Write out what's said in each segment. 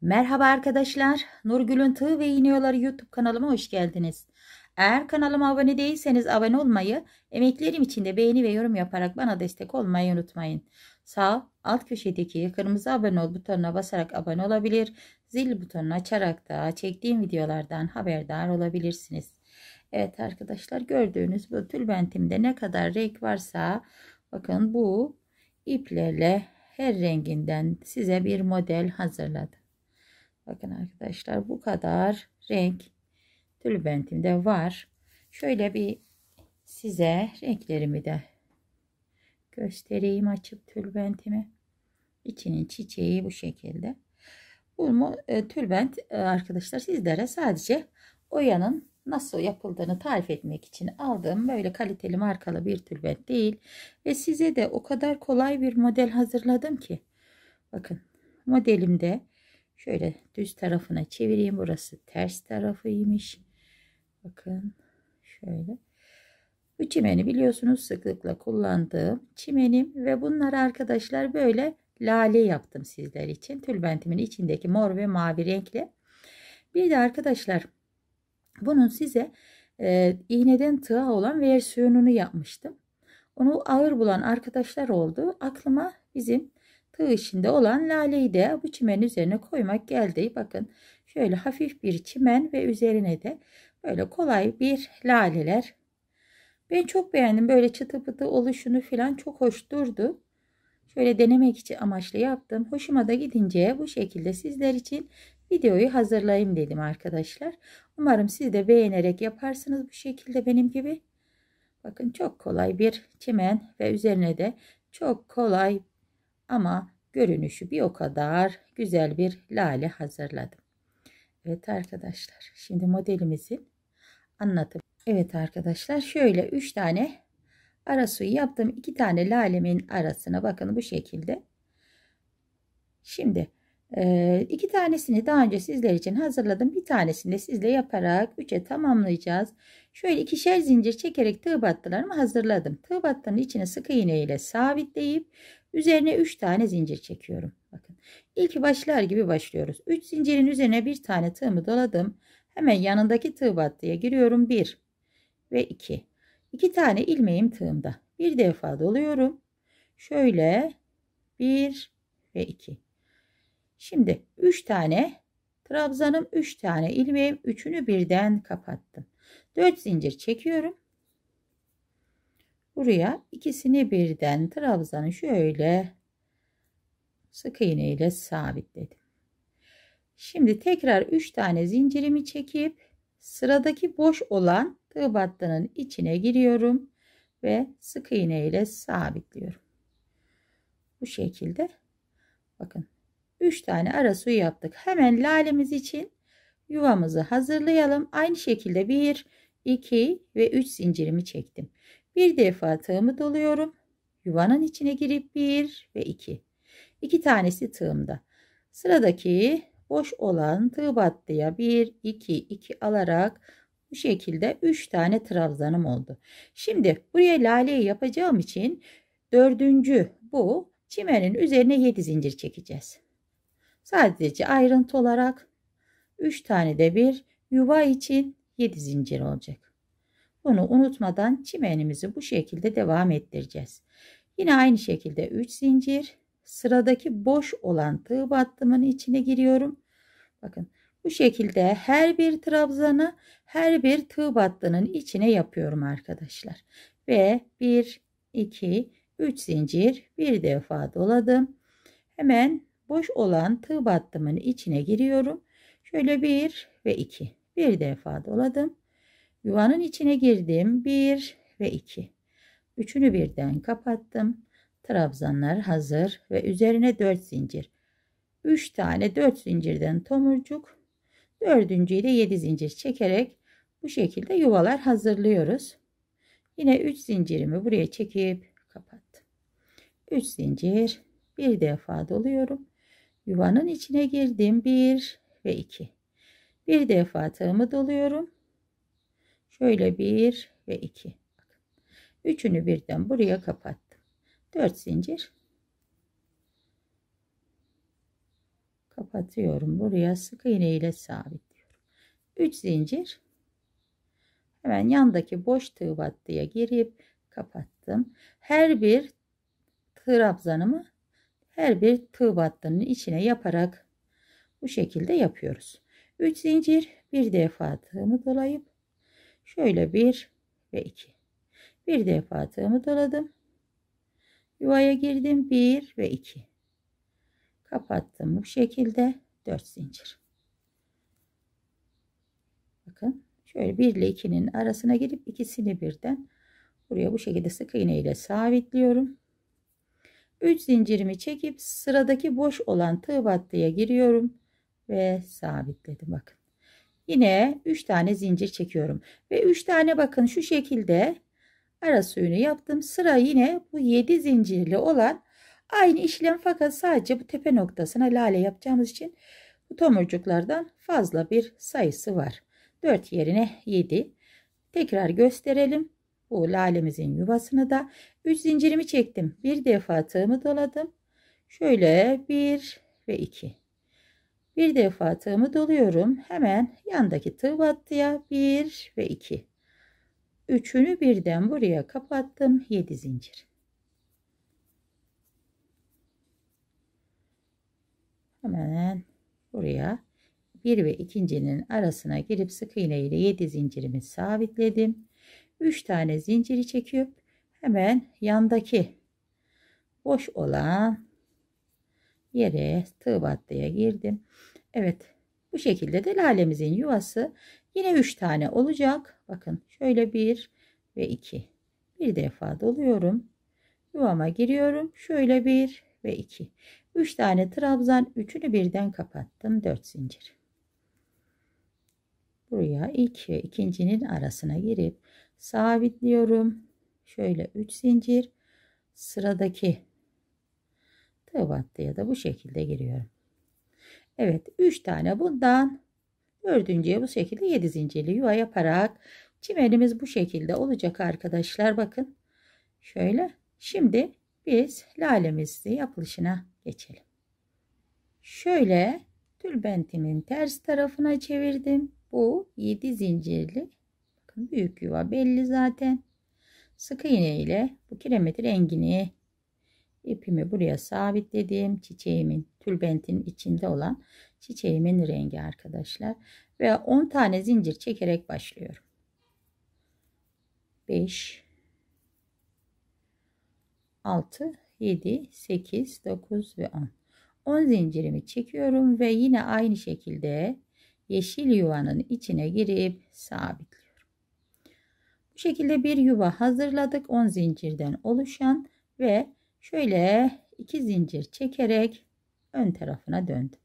Merhaba arkadaşlar. Nurgül'ün Tığ ve İğneyoları YouTube kanalıma hoş geldiniz. Eğer kanalıma abone değilseniz abone olmayı, emeklerim için de beğeni ve yorum yaparak bana destek olmayı unutmayın. Sağ alt köşedeki kırmızı abone ol butonuna basarak abone olabilir, zil butonunu açarak da çektiğim videolardan haberdar olabilirsiniz. Evet arkadaşlar gördüğünüz bu tülbentimde ne kadar renk varsa bakın bu iplerle her renginden size bir model hazırladım. Bakın arkadaşlar bu kadar renk tülbentimde var. Şöyle bir size renklerimi de göstereyim açıp tülbentimi. İçinin çiçeği bu şekilde. Bunu e, tülbent e, arkadaşlar sizlere sadece oyanın nasıl yapıldığını tarif etmek için aldığım böyle kaliteli markalı bir tülbent değil. Ve size de o kadar kolay bir model hazırladım ki. Bakın modelimde Şöyle düz tarafına çevireyim. Burası ters tarafıymış. Bakın şöyle. Bu çimeni biliyorsunuz sıklıkla kullandığım çimenim ve bunları arkadaşlar böyle lale yaptım sizler için. Tülbentimin içindeki mor ve mavi renkle. Bir de arkadaşlar bunun size e, iğneden tığa olan versiyonunu yapmıştım. Onu ağır bulan arkadaşlar oldu. Aklıma bizim tığ içinde olan laleyi de bu çimenin üzerine koymak geldi. Bakın şöyle hafif bir çimen ve üzerine de böyle kolay bir laleler. Ben çok beğendim. Böyle çıtı pıtı oluşunu falan çok hoş durdu. Şöyle denemek için amaçlı yaptım. Hoşuma da gidince bu şekilde sizler için videoyu hazırlayayım dedim arkadaşlar. Umarım siz de beğenerek yaparsınız bu şekilde benim gibi. Bakın çok kolay bir çimen ve üzerine de çok kolay ama görünüşü bir o kadar güzel bir lale hazırladım. Evet arkadaşlar şimdi modelimizin anlatım. Evet arkadaşlar şöyle 3 tane ara suyu yaptım. 2 tane lalemin arasına bakın bu şekilde. Şimdi e, iki tanesini daha önce sizler için hazırladım. Bir tanesini de sizle yaparak 3'e tamamlayacağız. Şöyle ikişer zincir çekerek tığ battılarımı hazırladım. Tığ battının içine sık iğne ile sabitleyip Üzerine 3 tane zincir çekiyorum. Bakın ilk başlar gibi başlıyoruz. 3 zincirin üzerine bir tane tığımı doladım. Hemen yanındaki tığ battıya giriyorum. 1 ve 2. 2 tane ilmeğim tığımda. Bir defa doluyorum. Şöyle 1 ve 2. Şimdi 3 tane trabzanım 3 tane ilmeğim. Üçünü birden kapattım. 4 zincir çekiyorum. Buraya ikisini birden trabzanı şöyle sık iğne ile sabitledim. Şimdi tekrar 3 tane zincirimi çekip sıradaki boş olan tığ battının içine giriyorum ve sık iğne ile sabitliyorum. Bu şekilde bakın 3 tane ara suyu yaptık. Hemen lalemiz için yuvamızı hazırlayalım. Aynı şekilde 1, 2 ve 3 zincirimi çektim. Bir defa tığımı doluyorum. Yuvanın içine girip 1 ve 2. 2 tanesi tığımda. Sıradaki boş olan tığ battıya 1 2 2 alarak bu şekilde 3 tane trabzanım oldu. Şimdi buraya laleyi yapacağım için dördüncü bu çimenin üzerine 7 zincir çekeceğiz. Sadece ayrıntı olarak 3 tane de bir yuva için 7 zincir olacak. Bunu unutmadan çimenimizi bu şekilde devam ettireceğiz. Yine aynı şekilde 3 zincir sıradaki boş olan tığ battımın içine giriyorum. Bakın bu şekilde her bir trabzanı her bir tığ battının içine yapıyorum arkadaşlar. Ve 1, 2, 3 zincir bir defa doladım. Hemen boş olan tığ battımın içine giriyorum. Şöyle 1 ve 2 bir defa doladım. Yuvanın içine girdim. 1 ve 2. Üçünü birden kapattım. Trabzanlar hazır ve üzerine 4 zincir. 3 tane 4 zincirden tomurcuk. Dördüncüyü de 7 zincir çekerek bu şekilde yuvalar hazırlıyoruz. Yine 3 zincirimi buraya çekip kapattım. 3 zincir bir defa doluyorum. Yuvanın içine girdim. 1 ve 2. Bir defa tığımı doluyorum. Şöyle bir ve iki. Üçünü birden buraya kapattım. Dört zincir. Kapatıyorum. Buraya sık iğne ile sabitliyorum. Üç zincir. Hemen yandaki boş tığ battıya girip kapattım. Her bir trabzanımı her bir tığ battının içine yaparak bu şekilde yapıyoruz. 3 zincir bir defa tığımı dolayıp Şöyle bir ve iki. Bir defa tığımı doladım. Yuvaya girdim. Bir ve iki. Kapattım bu şekilde. Dört zincir. Bakın şöyle bir ile ikinin arasına girip ikisini birden buraya bu şekilde sık iğne ile sabitliyorum. Üç zincirimi çekip sıradaki boş olan tığ battıya giriyorum ve sabitledim bakın. Yine 3 tane zincir çekiyorum. Ve 3 tane bakın şu şekilde ara suyunu yaptım. Sıra yine bu 7 zincirli olan aynı işlem fakat sadece bu tepe noktasına lale yapacağımız için bu tomurcuklardan fazla bir sayısı var. 4 yerine 7. Tekrar gösterelim. Bu lalemizin yuvasını da 3 zincirimi çektim. Bir defa tığımı doladım. Şöyle 1 ve 2. Bir defa tığımı doluyorum. Hemen yandaki tığ battıya 1 ve 2. Üçünü birden buraya kapattım. 7 zincir. Hemen buraya 1 ve 2'nin arasına girip sık iğne ile 7 zincirimi sabitledim. 3 tane zinciri çekip hemen yandaki boş olan yere tığ battaya girdim. Evet bu şekilde de lalemizin yuvası yine 3 tane olacak. Bakın şöyle 1 ve 2. Bir defa doluyorum. Yuvama giriyorum. Şöyle 1 ve 2. 3 tane trabzan üçünü birden kapattım. 4 zincir. Buraya ilk ve ikincinin arasına girip sabitliyorum. Şöyle 3 zincir. Sıradaki tığ battıya da bu şekilde giriyorum. Evet 3 tane bundan dördüncüye bu şekilde 7 zincirli yuva yaparak çimenimiz bu şekilde olacak arkadaşlar bakın. Şöyle şimdi biz lalemizi yapılışına geçelim. Şöyle tülbentimin ters tarafına çevirdim. Bu 7 zincirli büyük yuva belli zaten. Sık iğne ile bu kiremit rengini ipimi buraya sabitledim. Çiçeğimin tülbentin içinde olan çiçeğimin rengi arkadaşlar. Ve 10 tane zincir çekerek başlıyorum. 5 6 7 8 9 ve 10. 10 zincirimi çekiyorum ve yine aynı şekilde yeşil yuvanın içine girip sabitliyorum. Bu şekilde bir yuva hazırladık. 10 zincirden oluşan ve Şöyle iki zincir çekerek ön tarafına döndüm.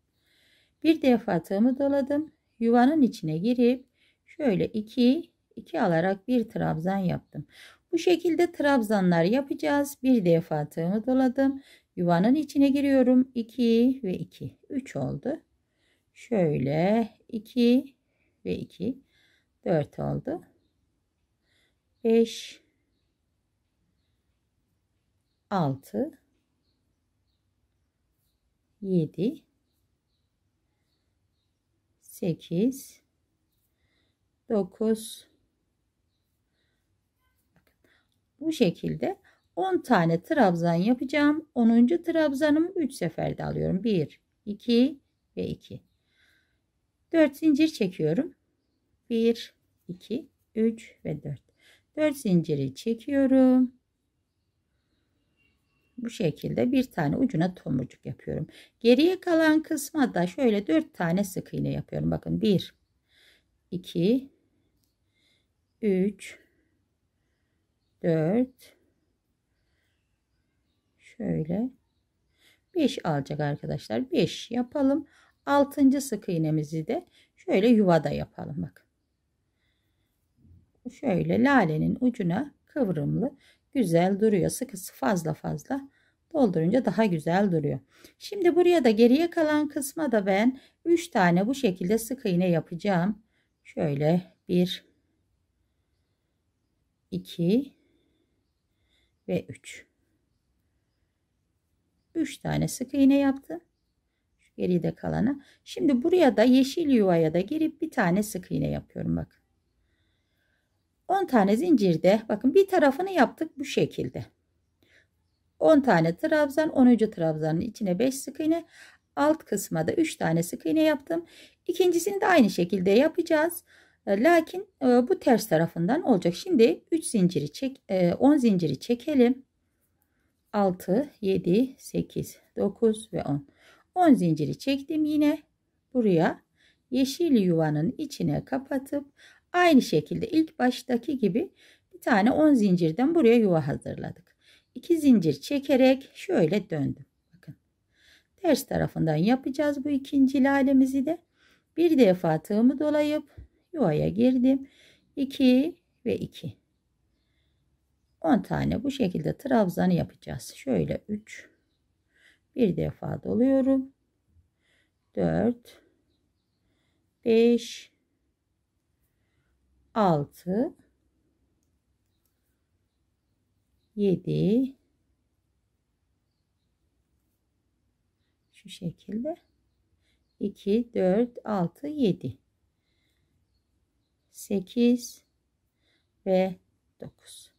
Bir defa tığımı doladım. Yuvanın içine girip şöyle iki iki alarak bir trabzan yaptım. Bu şekilde trabzanlar yapacağız. Bir defa tığımı doladım. Yuvanın içine giriyorum. 2 ve 2. 3 oldu. Şöyle 2 ve 2. 4 oldu. 5 6 7 8 9 bu şekilde 10 tane trabzan yapacağım. 10. trabzanımı 3 seferde alıyorum. 1, 2 ve 2. 4 zincir çekiyorum. 1, 2, 3 ve 4. 4 zinciri çekiyorum bu şekilde bir tane ucuna tomurcuk yapıyorum. Geriye kalan kısma da şöyle dört tane sık iğne yapıyorum. Bakın bir, iki, üç, dört, şöyle beş alacak arkadaşlar. Beş yapalım. Altıncı sık iğnemizi de şöyle yuvada yapalım. bak. şöyle lalenin ucuna kıvrımlı güzel duruyor. Sıkısı fazla fazla doldurunca daha güzel duruyor. Şimdi buraya da geriye kalan kısma da ben 3 tane bu şekilde sık iğne yapacağım. Şöyle 1 2 ve 3. 3 tane sık iğne yaptım. Şu geride kalanı. Şimdi buraya da yeşil yuvaya da girip bir tane sık iğne yapıyorum bakın. 10 tane zincirde bakın bir tarafını yaptık bu şekilde. 10 tane trabzan 10. trabzanın içine 5 sık iğne alt kısma da 3 tane sık iğne yaptım. İkincisini de aynı şekilde yapacağız. E, lakin e, bu ters tarafından olacak. Şimdi 3 zinciri çek 10 e, zinciri çekelim. 6 7 8 9 ve 10. 10 zinciri çektim yine buraya yeşil yuvanın içine kapatıp Aynı şekilde ilk baştaki gibi bir tane 10 zincirden buraya yuva hazırladık. 2 zincir çekerek şöyle döndüm. Bakın. Ters tarafından yapacağız bu ikinci lalemizi de. Bir defa tığımı dolayıp yuvaya girdim. 2 ve 2. 10 tane bu şekilde trabzanı yapacağız. Şöyle 3 bir defa doluyorum. 4 5 6 7 şu şekilde 2 4 6 7 8 ve 9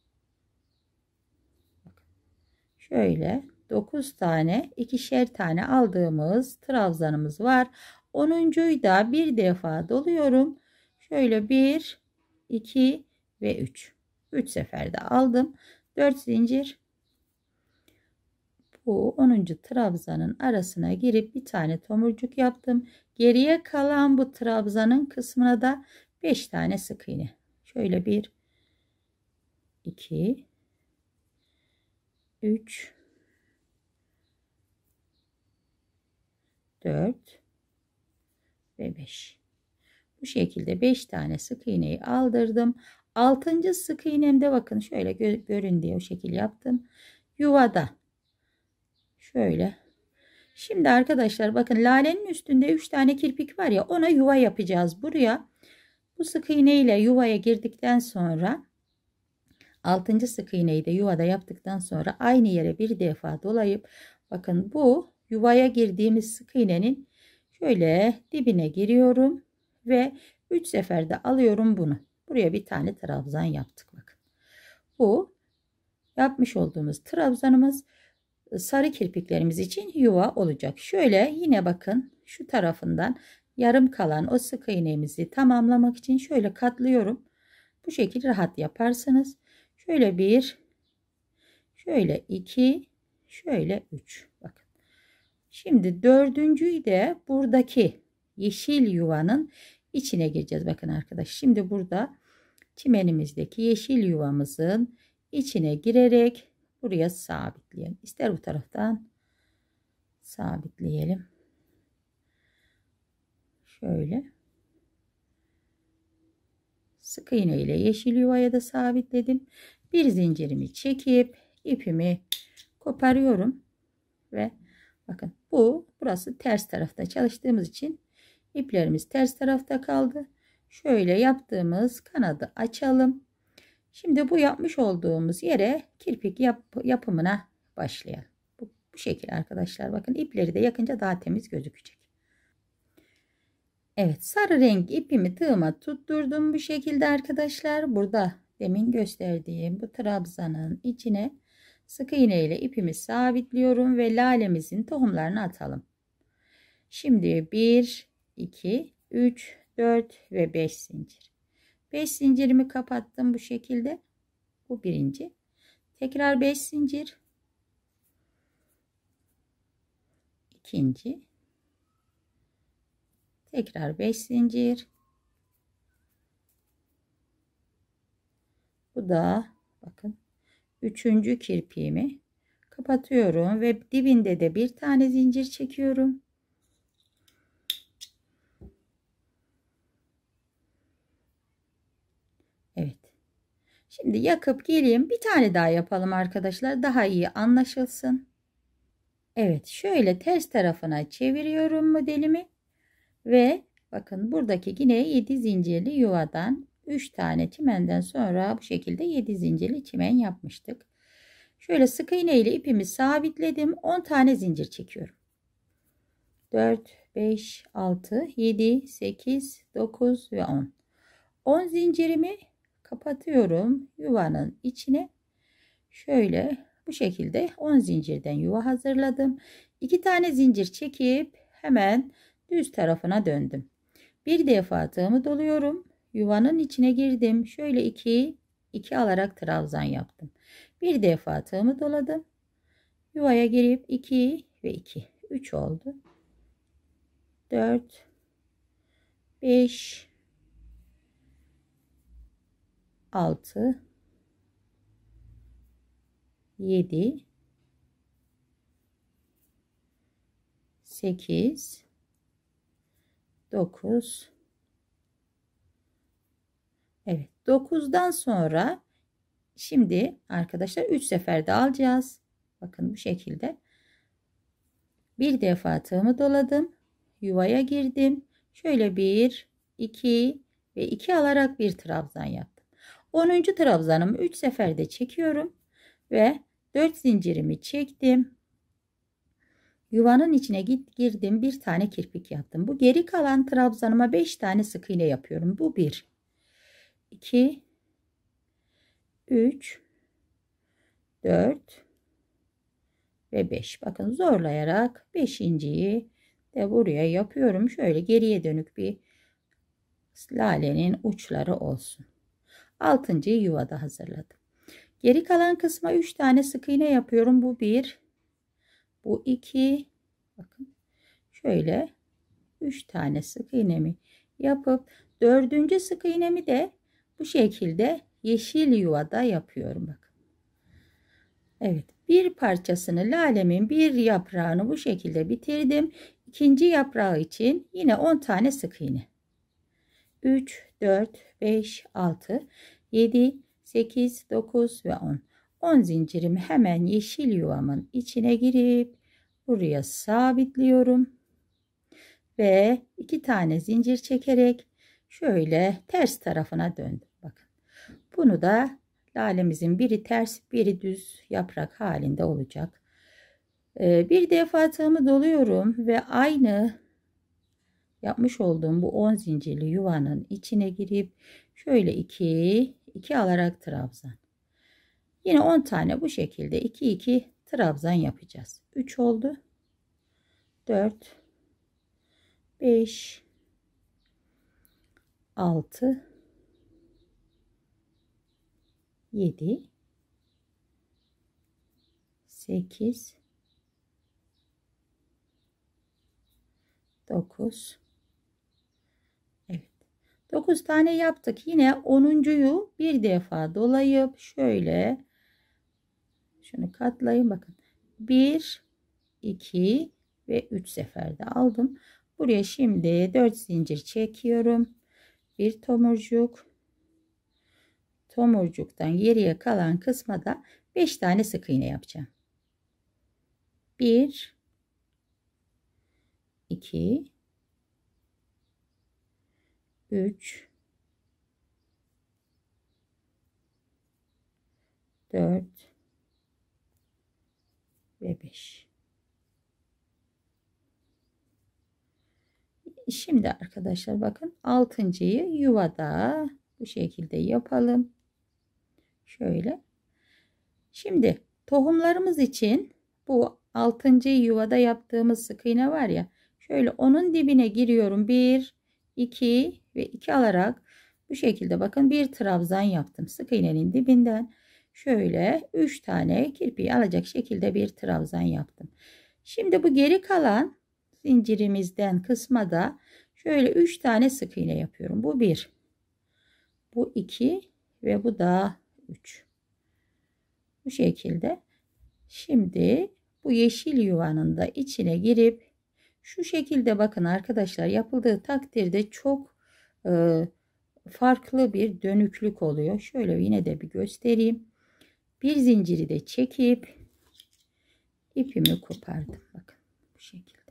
şöyle 9 tane ikişer tane aldığımız trabzanımız var 10.yu da bir defa doluyorum şöyle bir 2 ve 3. 3 seferde aldım. 4 zincir. Bu 10. trabzanın arasına girip bir tane tomurcuk yaptım. Geriye kalan bu trabzanın kısmına da 5 tane sık iğne. Şöyle 1 2 3 4 ve 5 bu şekilde 5 tane sık iğneyi aldırdım. 6. sık iğnemde bakın şöyle gö görün diye o şekil yaptım. Yuvada şöyle. Şimdi arkadaşlar bakın lalenin üstünde 3 tane kirpik var ya ona yuva yapacağız. Buraya bu sık iğne ile yuvaya girdikten sonra 6. sık iğneyi de yuvada yaptıktan sonra aynı yere bir defa dolayıp bakın bu yuvaya girdiğimiz sık iğnenin şöyle dibine giriyorum ve 3 seferde alıyorum bunu. Buraya bir tane trabzan yaptık bakın. Bu yapmış olduğumuz trabzanımız e, sarı kirpiklerimiz için yuva olacak. Şöyle yine bakın şu tarafından yarım kalan o sık iğnemizi tamamlamak için şöyle katlıyorum. Bu şekilde rahat yaparsanız şöyle bir şöyle iki şöyle üç bakın. Şimdi dördüncüyü de buradaki yeşil yuvanın içine gireceğiz. Bakın arkadaş şimdi burada çimenimizdeki yeşil yuvamızın içine girerek buraya sabitleyelim. İster bu taraftan sabitleyelim. Şöyle. Sık iğne ile yeşil yuvaya da sabitledim. Bir zincirimi çekip ipimi koparıyorum ve bakın bu burası ters tarafta çalıştığımız için İplerimiz ters tarafta kaldı. Şöyle yaptığımız kanadı açalım. Şimdi bu yapmış olduğumuz yere kirpik yap yapımına başlayalım. Bu, bu şekilde arkadaşlar bakın ipleri de yakınca daha temiz gözükecek. Evet sarı renk ipimi tığıma tutturdum bu şekilde arkadaşlar. Burada demin gösterdiğim bu trabzanın içine sık iğne ile ipimi sabitliyorum ve lalemizin tohumlarını atalım. Şimdi 1 2 3 4 ve 5 zincir 5 zincirimi kapattım bu şekilde bu birinci tekrar 5 zincir ikinci tekrar 5 zincir bu da bakın üçüncü kirpiğimi kapatıyorum ve dibinde de bir tane zincir çekiyorum Şimdi yakıp geleyim. Bir tane daha yapalım arkadaşlar. Daha iyi anlaşılsın. Evet şöyle ters tarafına çeviriyorum modelimi. Ve bakın buradaki yine 7 zincirli yuvadan 3 tane çimenden sonra bu şekilde 7 zincirli çimen yapmıştık. Şöyle sık iğne ile ipimi sabitledim. 10 tane zincir çekiyorum. 4, 5, 6, 7, 8, 9 ve 10. 10 zincirimi kapatıyorum yuvanın içine. Şöyle bu şekilde 10 zincirden yuva hazırladım. iki tane zincir çekip hemen düz tarafına döndüm. Bir defa tığımı doluyorum. Yuvanın içine girdim. Şöyle 2 2 alarak trabzan yaptım. Bir defa tığımı doladım. Yuvaya girip 2 ve 2 3 oldu. 4 5 6 7 8 9 Evet 9'dan sonra şimdi arkadaşlar 3 seferde alacağız. Bakın bu şekilde. Bir defa tığımı doladım. Yuvaya girdim. Şöyle 1 2 ve 2 alarak bir trabzan yaptım. 10. trabzanımı 3 seferde çekiyorum ve 4 zincirimi çektim. Yuvanın içine git girdim. Bir tane kirpik yaptım. Bu geri kalan trabzanıma 5 tane sık iğne yapıyorum. Bu 1 2 3 4 ve 5. Bakın zorlayarak 5.yi de buraya yapıyorum. Şöyle geriye dönük bir lalenin uçları olsun altıncıyı yuvada hazırladım. Geri kalan kısma 3 tane sık iğne yapıyorum. Bu 1, bu 2. Bakın şöyle 3 tane sık iğnemi yapıp dördüncü sık iğnemi de bu şekilde yeşil yuvada yapıyorum. Bakın. Evet bir parçasını lalemin bir yaprağını bu şekilde bitirdim. İkinci yaprağı için yine 10 tane sık iğne. 3, 4, 5, 6, 7, 8, 9 ve 10. 10 zincirimi hemen yeşil yuvamın içine girip buraya sabitliyorum. Ve iki tane zincir çekerek şöyle ters tarafına döndüm. Bakın bunu da lalemizin biri ters biri düz yaprak halinde olacak. Ee, bir defa tığımı doluyorum ve aynı yapmış olduğum bu 10 zincirli yuvanın içine girip şöyle 2 2 alarak trabzan. Yine 10 tane bu şekilde 2 2 trabzan yapacağız. 3 oldu. 4 5 6 7 8 9 9 tane yaptık. Yine 10.yu bir defa dolayıp şöyle şunu katlayın bakın. 1 2 ve 3 seferde aldım. Buraya şimdi 4 zincir çekiyorum. Bir tomurcuk. Tomurcuktan geriye kalan kısma da 5 tane sık iğne yapacağım. 1 2 3 4 ve 5 Şimdi arkadaşlar bakın altıncıyı yuvada bu şekilde yapalım. Şöyle. Şimdi tohumlarımız için bu altıncı yuvada yaptığımız sık iğne var ya. Şöyle onun dibine giriyorum. 1, 2, ve 2 alarak bu şekilde bakın bir trabzan yaptım. Sık iğnenin dibinden şöyle 3 tane kirpiği alacak şekilde bir trabzan yaptım. Şimdi bu geri kalan zincirimizden kısmada şöyle 3 tane sık iğne yapıyorum. Bu 1. Bu 2 ve bu da 3. Bu şekilde. Şimdi bu yeşil yuvanın da içine girip şu şekilde bakın arkadaşlar yapıldığı takdirde çok e, farklı bir dönüklük oluyor. Şöyle yine de bir göstereyim. Bir zinciri de çekip ipimi kopardım. Bakın bu şekilde.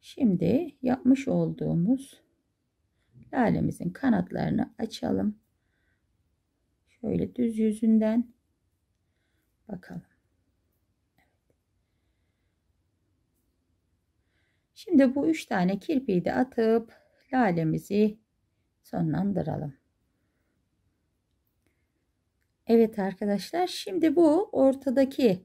Şimdi yapmış olduğumuz lalemizin kanatlarını açalım. Şöyle düz yüzünden bakalım. Şimdi bu üç tane kirpiği de atıp lalemizi sonlandıralım. Evet arkadaşlar şimdi bu ortadaki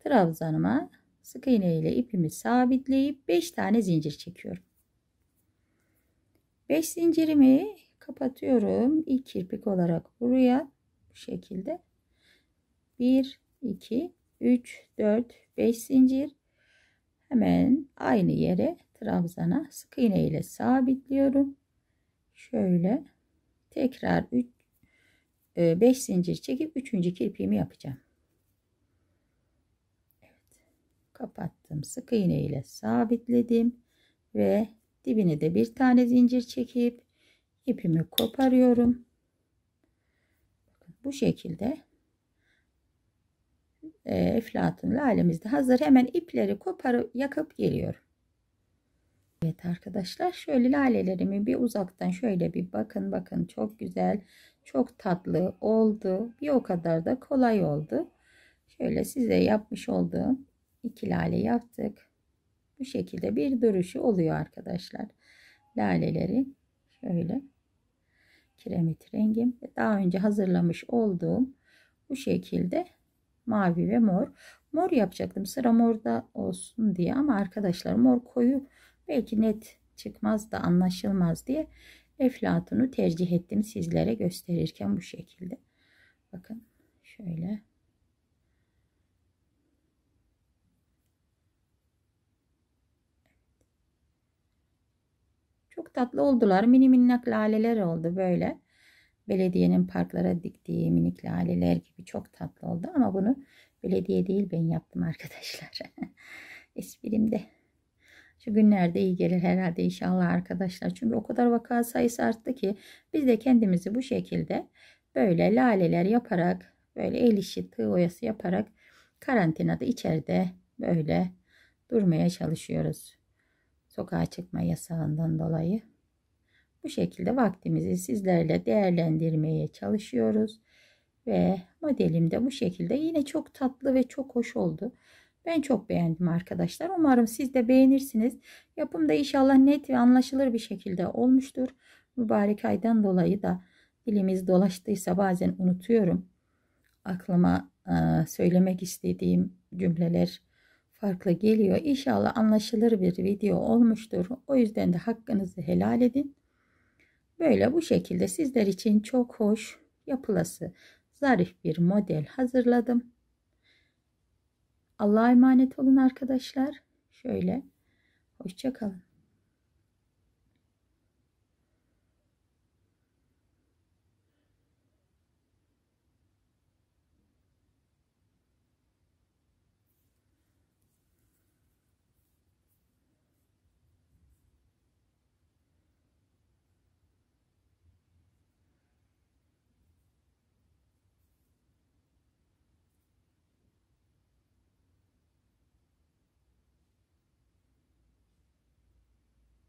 trabzanıma sık iğne ile ipimi sabitleyip 5 tane zincir çekiyorum. 5 zincirimi kapatıyorum. İlk kirpik olarak buraya bu şekilde 1 2 3 4 5 zincir hemen aynı yere trabzana sık iğne ile sabitliyorum. Şöyle tekrar 3 5 e, zincir çekip 3. kirpiğimi yapacağım. Evet. Kapattım. Sık iğne ile sabitledim ve dibine de bir tane zincir çekip ipimi koparıyorum. bu şekilde e, lalemiz de hazır. Hemen ipleri koparıp yakıp geliyorum. Evet arkadaşlar şöyle lalelerimi bir uzaktan şöyle bir bakın bakın çok güzel çok tatlı oldu bir o kadar da kolay oldu. Şöyle size yapmış olduğum iki lale yaptık. Bu şekilde bir duruşu oluyor arkadaşlar. Laleleri şöyle kiremit rengim ve daha önce hazırlamış olduğum bu şekilde mavi ve mor. Mor yapacaktım sıra morda olsun diye ama arkadaşlar mor koyu Belki net çıkmaz da anlaşılmaz diye Eflatun'u tercih ettim sizlere gösterirken bu şekilde. Bakın şöyle. Çok tatlı oldular. Mini minnak laleler oldu böyle. Belediyenin parklara diktiği minik laleler gibi çok tatlı oldu. Ama bunu belediye değil ben yaptım arkadaşlar. Esprimde. Şu günlerde iyi gelir herhalde inşallah arkadaşlar. Çünkü o kadar vaka sayısı arttı ki biz de kendimizi bu şekilde böyle laleler yaparak böyle el işi tığ oyası yaparak karantinada içeride böyle durmaya çalışıyoruz. Sokağa çıkma yasağından dolayı. Bu şekilde vaktimizi sizlerle değerlendirmeye çalışıyoruz. Ve modelim de bu şekilde yine çok tatlı ve çok hoş oldu. Ben çok beğendim arkadaşlar. Umarım siz de beğenirsiniz. Yapım da inşallah net ve anlaşılır bir şekilde olmuştur. Mübarek aydan dolayı da dilimiz dolaştıysa bazen unutuyorum. Aklıma e, söylemek istediğim cümleler farklı geliyor. İnşallah anlaşılır bir video olmuştur. O yüzden de hakkınızı helal edin. Böyle bu şekilde sizler için çok hoş yapılası zarif bir model hazırladım. Allah'a emanet olun arkadaşlar. Şöyle. Hoşçakalın.